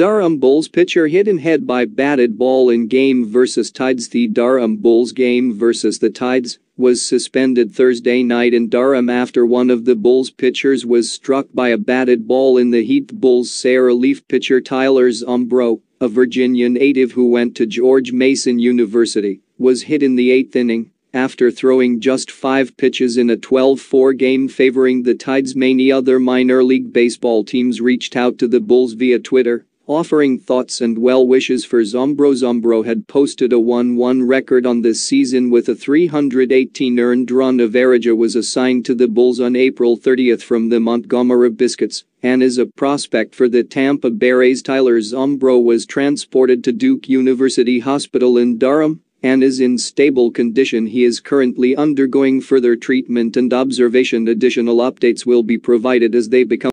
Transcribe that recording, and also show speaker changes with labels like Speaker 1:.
Speaker 1: Durham Bulls pitcher hit in head by batted ball in game versus Tides. The Durham Bulls game versus the Tides was suspended Thursday night in Durham after one of the Bulls pitchers was struck by a batted ball in the heat. Bulls Sarah Leaf pitcher Tyler Zombro, a Virginia native who went to George Mason University, was hit in the eighth inning after throwing just five pitches in a 12-4 game favoring the Tides. Many other minor league baseball teams reached out to the Bulls via Twitter offering thoughts and well wishes for Zombro. Zombro had posted a 1-1 record on this season with a 318 earned run. Averaja was assigned to the Bulls on April 30 from the Montgomery Biscuits and is a prospect for the Tampa Bay Rays. Tyler Zombro was transported to Duke University Hospital in Durham and is in stable condition. He is currently undergoing further treatment and observation. Additional updates will be provided as they become